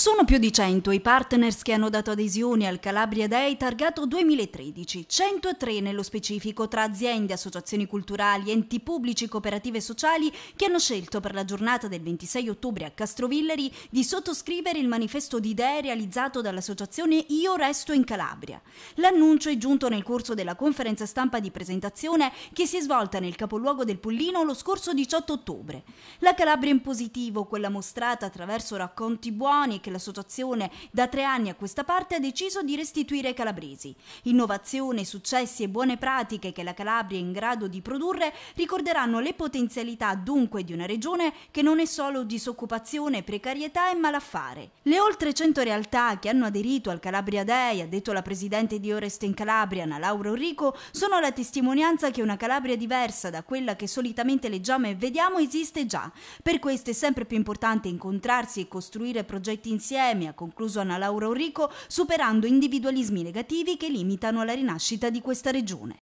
Sono più di 100 i partners che hanno dato adesioni al Calabria Day targato 2013, 103 nello specifico tra aziende, associazioni culturali, enti pubblici, cooperative sociali che hanno scelto per la giornata del 26 ottobre a Castrovilleri di sottoscrivere il manifesto di idee realizzato dall'associazione Io Resto in Calabria. L'annuncio è giunto nel corso della conferenza stampa di presentazione che si è svolta nel capoluogo del Pullino lo scorso 18 ottobre. La Calabria in positivo, quella mostrata attraverso racconti buoni, che l'associazione da tre anni a questa parte ha deciso di restituire ai calabresi. Innovazione, successi e buone pratiche che la Calabria è in grado di produrre ricorderanno le potenzialità dunque di una regione che non è solo disoccupazione, precarietà e malaffare. Le oltre 100 realtà che hanno aderito al Calabria Day, ha detto la presidente di Oreste in Calabria, Ana Laura Orrico, sono la testimonianza che una Calabria diversa da quella che solitamente leggiamo e vediamo esiste già. Per questo è sempre più importante incontrarsi e costruire progetti insieme, ha concluso Anna Laura Orico, superando individualismi negativi che limitano la rinascita di questa regione.